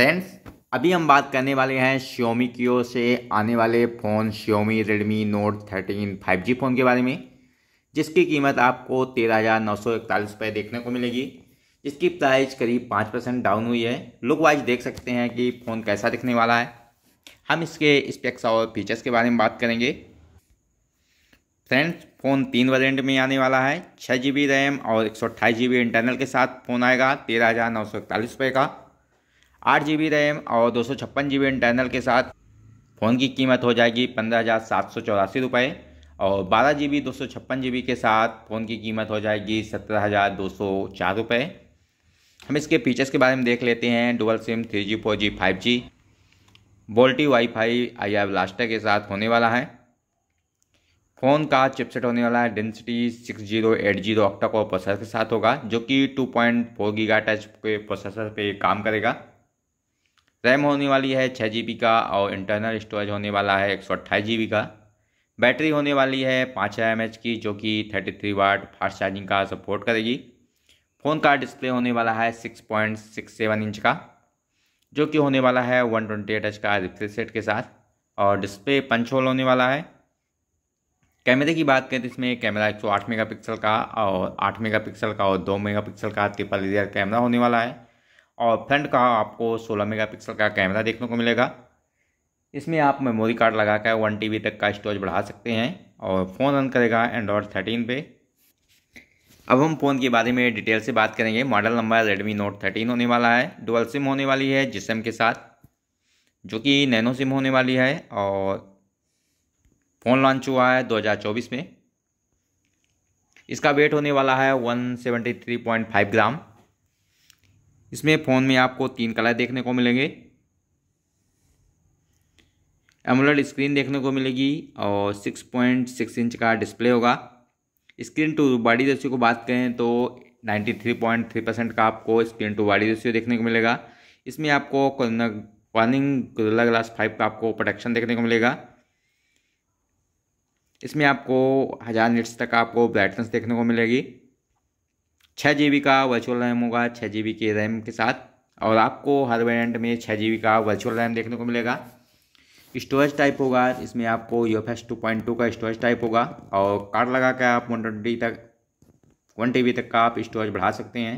friends अभी हम बात करने वाले हैं श्योमी की ओर से आने वाले phone Xiaomi Redmi Note 13 5G phone के बारे में जिसकी कीमत आपको तेरह हज़ार नौ सौ इकतालीस रुपये देखने को मिलेगी इसकी प्राइस करीब पाँच परसेंट डाउन हुई है लुक वाइज देख सकते हैं कि फ़ोन कैसा दिखने वाला है हम इसके स्पेक्स और फीचर्स के बारे में बात करेंगे फ्रेंड्स फ़ोन तीन वेरिएंट में आने वाला है छः जी बी रैम और एक सौ अट्ठाईस जी बी इंटरनल के साथ फ़ोन आएगा तेरह हज़ार नौ सौ इकतालीस रुपये का आठ जी बी रैम और दो सौ छप्पन जी बी इंटरनल के साथ फ़ोन की कीमत हो जाएगी पंद्रह हज़ार सात सौ चौरासी रुपये और बारह जी बी दो सौ छप्पन जी बी के साथ फ़ोन की कीमत हो जाएगी सत्रह हज़ार दो सौ चार रुपये हम इसके फीचर्स के बारे में देख लेते हैं dual SIM three G four G five G VoLTE WiFi I R blaster के साथ होने वाला है फ़ोन का चिपसेट होने वाला है Dimensity six zero eight zero octa core processor के साथ होगा जो कि two point four giga touch के प्रोसेसर पे काम करेगा रैम होने वाली है छः जी का और इंटरनल स्टोरेज होने वाला है एक सौ का बैटरी होने वाली है पाँच हज़ार एम की जो कि thirty three watt fast charging का सपोर्ट करेगी फ़ोन का डिस्प्ले होने वाला है six point six seven inch का जो कि होने वाला है वन ट्वेंटी एट एच का रिफ्रेश रेट के साथ और डिस्प्ले पंच होल होने वाला है कैमरे की बात करें तो इसमें कैमरा 108 मेगापिक्सल का और 8 मेगापिक्सल का और 2 मेगापिक्सल का ट्रिपल रियर कैमरा होने वाला है और फ्रंट का आपको 16 मेगापिक्सल का कैमरा देखने को मिलेगा इसमें आप मेमोरी कार्ड लगा कर वन टी तक का स्टोरेज बढ़ा सकते हैं और फ़ोन रन करेगा एंड्रॉयड थर्टीन पे अब हम फ़ोन के बारे में डिटेल से बात करेंगे model number Redmi Note thirteen होने वाला है डुअल सिम होने वाली है जिसम के साथ जो कि नैनो सिम होने वाली है और फ़ोन लॉन्च हुआ है 2024 में इसका वेट होने वाला है 173.5 ग्राम इसमें फ़ोन में आपको तीन कलर देखने को मिलेंगे एमोलेड स्क्रीन देखने को मिलेगी और सिक्स पॉइंट सिक्स इंच का डिस्प्ले होगा स्क्रीन टू बॉडी रेशियो को बात करें तो ninety three point three percent का आपको स्क्रीन टू बॉडी रेशियो देखने को मिलेगा इसमें आपको वार्निंग गुजला ग्लास फाइव का आपको प्रोटेक्शन देखने को मिलेगा इसमें आपको हज़ार निट्स तक आपको ब्राइटनेस देखने को मिलेगी छः जी का वर्चुअल रैम होगा छः जी के रैम के साथ और आपको हर वेरिएंट में छः जी का वर्चुअल रैम देखने को मिलेगा स्टोरेज टाइप होगा इसमें आपको U F S two point two का स्टोरेज टाइप होगा और कार्ड लगा के आप वन ट्वेंटी तक वन टी तक का आप स्टोरेज बढ़ा सकते हैं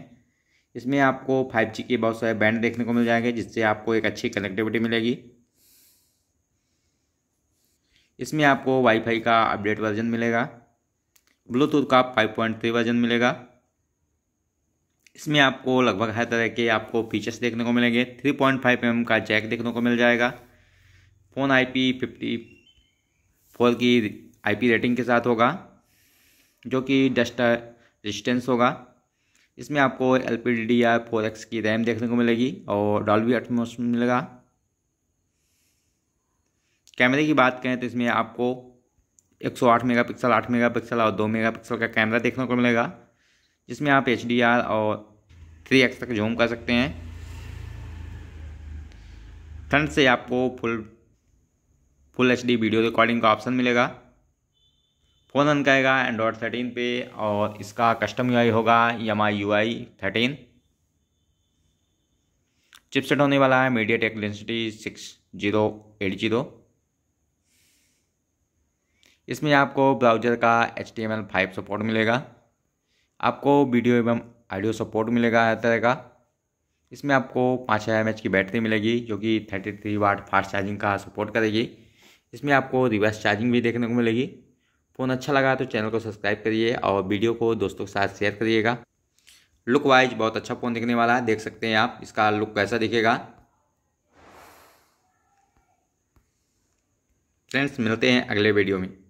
इसमें आपको फाइव जी के बहुत सारे बैंड देखने को मिल जाएंगे जिससे आपको एक अच्छी कनेक्टिविटी मिलेगी इसमें आपको वाईफाई का अपडेट वर्जन मिलेगा ब्लूटूथ का फाइव पॉइंट थ्री वर्जन मिलेगा इसमें आपको लगभग हर तरह के आपको फीचर्स देखने को मिलेंगे थ्री पॉइंट फाइव एम का जैक देखने को मिल जाएगा phone I P fifty four की आई पी रेटिंग के साथ होगा जो कि डस्ट रजिस्टेंस होगा इसमें आपको L P D D R four X की रैम देखने को मिलेगी और भी एटमोस मिलेगा कैमरे की बात करें तो इसमें आपको 108 मेगापिक्सल 8 मेगापिक्सल और 2 मेगापिक्सल का कैमरा देखने को मिलेगा जिसमें आप एच और थ्री एक्स तक जूम कर सकते हैं फ्रंट से आपको full full H video recording का ऑप्शन मिलेगा फ़ोन रन करेगा एंड्रॉयड थर्टीन पे और इसका कस्टम यूआई होगा I U I thirteen chipset होने वाला है MediaTek Dimensity six zero eight zero इसमें आपको ब्राउजर का H T M L five support मिलेगा आपको वीडियो एवं ऑडियो सपोर्ट मिलेगा हर तरह का इसमें आपको पाँच हज़ार एम की बैटरी मिलेगी जो कि thirty three watt fast charging का सपोर्ट करेगी इसमें आपको रिवर्स चार्जिंग भी देखने को मिलेगी फ़ोन अच्छा लगा तो चैनल को सब्सक्राइब करिए और वीडियो को दोस्तों के साथ शेयर करिएगा लुक वाइज बहुत अच्छा फ़ोन दिखने वाला है देख सकते हैं आप इसका लुक कैसा दिखेगा फ्रेंड्स मिलते हैं अगले वीडियो में